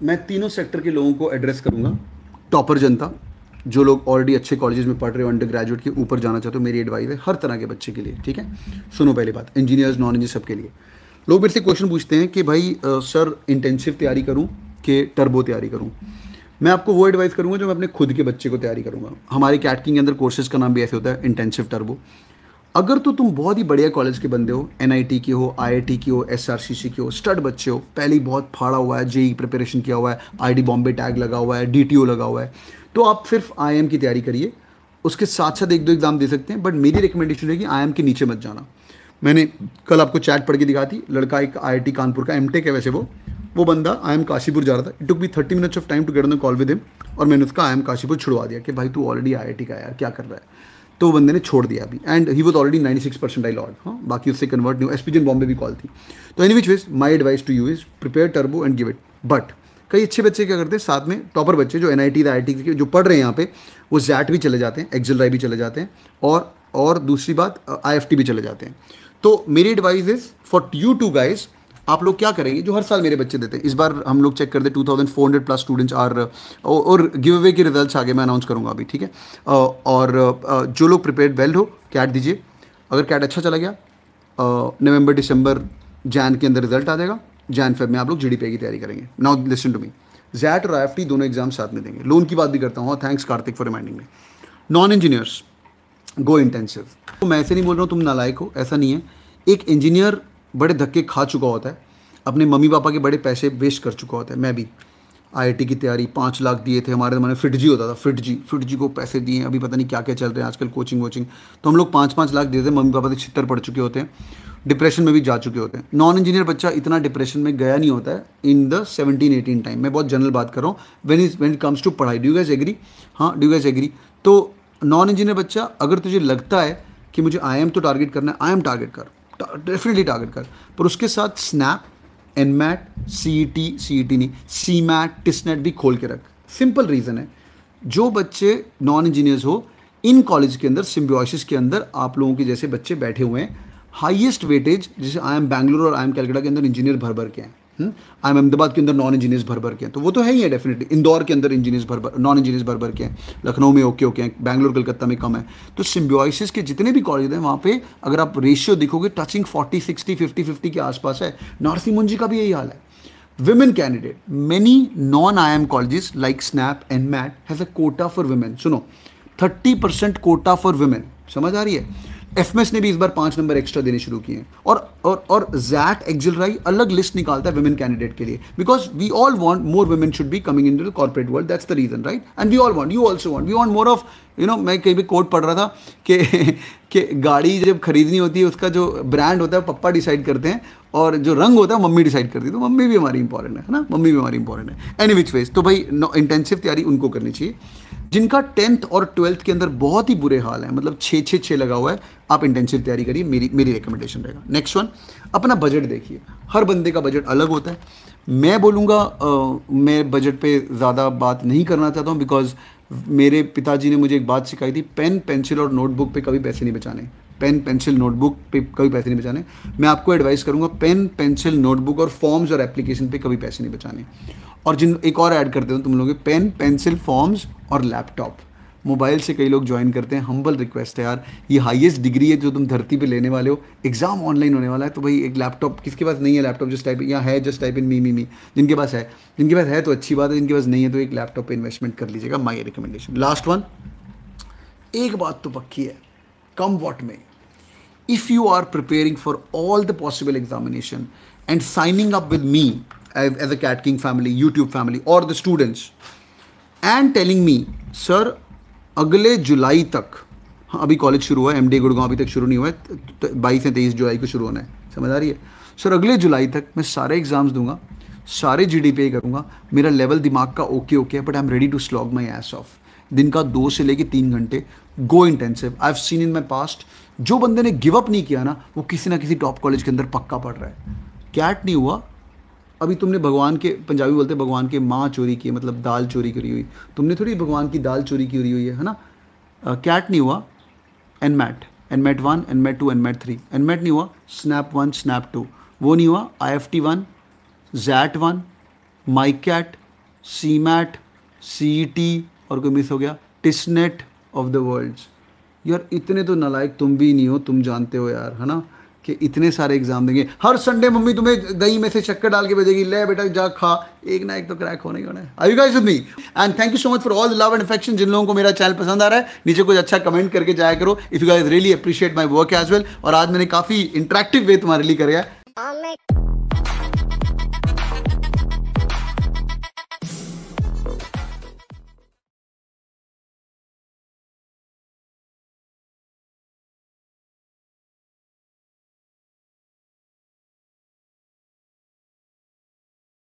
मैं तीनों सेक्टर के लोगों को एड्रेस करूंगा टॉपर जनता जो लोग ऑलरेडी अच्छे कॉलेजेस में पढ़ रहे हो अंडर ग्रेजुएट के ऊपर जाना चाहते हो मेरी एडवाइस है हर तरह के बच्चे के लिए ठीक है सुनो पहली बात इंजीनियर्स नॉन इंजीनियर सबके लिए लोग मेरे से क्वेश्चन पूछते हैं कि भाई आ, सर इंटेंसिव तैयारी करूँ कि टर्बो तैयारी करूँ मैं आपको वो एडवाइस करूँगा जो मैं अपने खुद के बच्चे को तैयारी करूँगा हमारे कैटकिंग के अंदर कोर्सेज का नाम भी ऐसे होता है इंटेंसिव टर्बो अगर तो तुम बहुत ही बढ़िया कॉलेज के बंदे हो एन के हो आई के हो एस के हो स्टड बच्चे हो पहले ही बहुत फाड़ा हुआ है जेई प्रिपरेशन e किया हुआ है आई बॉम्बे टैग लगा हुआ है डी लगा हुआ है तो आप सिर्फ आई की तैयारी करिए उसके साथ साथ एक दो एग्ज़ाम दे सकते हैं बट मेरी रिकमेंडेशन है कि आई के नीचे मत जाना मैंने कल आपको चैट पढ़ के दिखा थी लड़का एक आई कानपुर का एम है वैसे वो वो बंदा आई एम काशीपुर जा रहा था it took be thirty minutes of time to get on the call with him और मैंने उसका आई एम काशीपुर छुड़वा दिया कि भाई तू ऑलरेडी आई का यार क्या कर रहा है तो वो बंदे ने छोड़ दिया अभी and he was already nine six percent I lot हाँ बाकी उससे कन्वर्ट नहीं एस्पिजन बॉम्बे भी कॉल थी तो any which ways my advice to you is prepare turbo and give it but कई अच्छे बच्चे क्या करते हैं साथ में टॉपर बच्चे जो N I T I I T पढ़ रहे हैं यहाँ पे वो जैट भी चले जाते हैं एक्जल भी चले जाते हैं और और दूसरी बात आई एफ टी भी चले जाते हैं तो मेरी advice is for you two guys आप लोग क्या करेंगे जो हर साल मेरे बच्चे देते हैं इस बार हम लोग चेक कर दे हंड्रेड प्लस स्टूडेंट्स आर और गिव अवे के रिजल्ट्स आगे मैं अनाउंस करूंगा अभी ठीक है और जो लोग प्रिपेयर वेल्ड हो कैट दीजिए अगर कैट अच्छा चला गया नवंबर दिसंबर जैन के अंदर रिजल्ट आ जाएगा जैन फेब में आप लोग जी की तैयारी करेंगे now listen to me XAT और आई दोनों एग्जाम साथ में देंगे लोन की बात भी करता हूँ thanks Kartik for reminding me non engineers go intensive तो मैं ऐसे नहीं बोल रहा हूँ तुम नालायक हो ऐसा नहीं है एक इंजीनियर बड़े धक्के खा चुका होता है अपने मम्मी पापा के बड़े पैसे वेस्ट कर चुका होता है मैं भी आईआईटी की तैयारी पाँच लाख दिए थे हमारे जमाने फिट जी होता था फिट जी फिट जी को पैसे दिए अभी पता नहीं क्या क्या चल रहे हैं आजकल कोचिंग वोचिंग तो हम लोग पाँच पाँच लाख देते हैं मम्मी पापा के छितर पड़ चुके होते हैं डिप्रेशन में भी जा चुके होते हैं नॉन इंजीनियर बच्चा इतना डिप्रेशन में गया नहीं होता है in the seventeen eighteen time मैं बहुत जनरल बात कर रहा हूँ when is when it comes to पढ़ाई ड्यू गैस एग्री हाँ ड्यू गैस एग्री तो नॉन इंजीनियर बच्चा अगर तुझे लगता है कि मुझे आई एम तो टारगेट करना है आई एम टारगेट कर डेफिनेटली टारगेट कर पर उसके साथ SNAP N MAT C E T C E T नहीं सी मैट टिसनेट भी खोल के रख सिंपल रीज़न है जो बच्चे नॉन इंजीनियर्स हो इन कॉलेज के अंदर सिम्बियोसिस के अंदर आप लोगों के जैसे बच्चे बैठे हुए हैं हाइएस्ट वेटेज जैसे आई एम बैंगलोर और आई एम कैलकाटा के अंदर इंजीनियर भर भर के हैं आई हम्म? अहमदाबाद के अंदर नॉन इंजीनियर्स भर भर के हैं तो वो तो है ही है डेफिनेटली इंदौर के अंदर इंजीनियर्स भर भर नॉन इंजीनियर्स भर भर के हैं लखनऊ में ओके ओके हैं बैंगलोर कलकत्ता में कम है तो सिम्बियोसिस के जितने भी कॉलेज हैं वहाँ पे अगर आप रेशियो देखोगे touching forty sixty fifty fifty के आसपास है नारसिमन जी का भी यही हाल है candidate candidate non I M colleges like SNAP and MAT has a quota for women सुनो thirty percent quota for women समझ आ रही है एफ ने भी इस बार पांच नंबर एक्स्ट्रा देने शुरू किए हैं और और और जैक एक्जिलराई अलग लिस्ट निकालता है वुमेन कैंडिडेट के लिए because we all want more women should be coming in the corporate world that's the reason right and we all want you also want we want more of you know मैं कहीं भी court पढ़ रहा था कि कि गाड़ी जब खरीदनी होती है उसका जो ब्रांड होता है पप्पा डिसाइड करते हैं और जो रंग होता है मम्मी डिसाइड करती है तो मम्मी भी हमारी इंपॉर्टेंट है ना मम्मी भी हमारी इंपॉर्टेंट है एनी विच वेज तो भाई इंटेंसिव तैयारी उनको करनी चाहिए जिनका टेंथ और ट्वेल्थ के अंदर बहुत ही बुरे हाल है मतलब छः छः छः लगा हुआ है आप इंटेंसिव तैयारी करिए मेरी मेरी रिकमेंडेशन रहेगा नेक्स्ट वन अपना बजट देखिए हर बंदे का बजट अलग होता है मैं बोलूँगा मैं बजट पे ज़्यादा बात नहीं करना चाहता हूँ बिकॉज मेरे पिताजी ने मुझे एक बात सिखाई थी पेन पेंसिल और नोटबुक पे कभी पैसे नहीं बचाने पेन पेंसिल नोटबुक पे कभी पैसे नहीं बचाने मैं आपको एडवाइस करूँगा पेन पेंसिल नोटबुक और फॉर्म्स और एप्लीकेशन पे कभी पैसे नहीं बचाने और जिन एक और ऐड करते हो तुम लोग पेन पेंसिल फॉर्म्स और लैपटॉप मोबाइल से कई लोग ज्वाइन करते हैं हम्बल रिक्वेस्ट है यार ये हाईएस्ट डिग्री है जो तुम धरती पे लेने वाले हो एग्ज़ाम ऑनलाइन होने वाला है तो भाई एक लैपटॉप किसके पास नहीं है लैपटॉप जस्ट टाइप या है जस्ट टाइप इन मी मी मी जिनके पास है जिनके पास है तो अच्छी बात है जिनके पास नहीं है तो एक लैपटॉप पर इन्वेस्टमेंट कर लीजिएगा माई रिकमेंडेशन लास्ट वन एक बात तो पक्की है come what may if you are preparing for all the possible examination and signing up with me as a CAT king family YouTube family और the students and telling me sir अगले जुलाई तक हाँ अभी कॉलेज शुरू हुआ है M D Gurgaon अभी तक शुरू नहीं हुआ है तो, तो, बाईस या तेईस जुलाई को शुरू होना है समझ आ रही है सर अगले जुलाई तक मैं सारे एग्ज़ाम्स दूंगा सारे जी डी पे करूंगा मेरा लेवल दिमाग का ओके ओके है but I am ready to slog my ass off दिन का दो से लेके तीन घंटे go intensive I have seen in my past जो बंदे ने गिव अप नहीं किया ना वो किसी ना किसी टॉप कॉलेज के अंदर पक्का पढ़ रहा है कैट नहीं हुआ अभी तुमने भगवान के पंजाबी बोलते भगवान के माँ चोरी की मतलब दाल चोरी करी हुई तुमने थोड़ी भगवान की दाल चोरी की हुई है ना कैट नहीं हुआ N MAT N MAT one N MAT two N MAT three N MAT नहीं हुआ स्नैप वन स्नैप टू वो नहीं हुआ I F T one XAT one MICAT C MAT C T और कोई मिस हो गया टिस्नेट ऑफ द वर्ल्ड यार इतने तो नालायक तुम भी नहीं हो तुम जानते हो यार है ना कि इतने सारे एग्जाम देंगे हर संडे मम्मी तुम्हें दही में से चक्कर डाल के भेजेगी ले बेटा जा खा एक ना एक तो क्रैक होने ही होना you guys with me and thank you so much for all the love and affection जिन लोगों को मेरा चैनल पसंद आ रहा है नीचे कुछ अच्छा कमेंट करके जाया करो if you guys really appreciate my work as well और आज मैंने काफ़ी इंटरेक्टिव वे तुम्हारे लिए कराया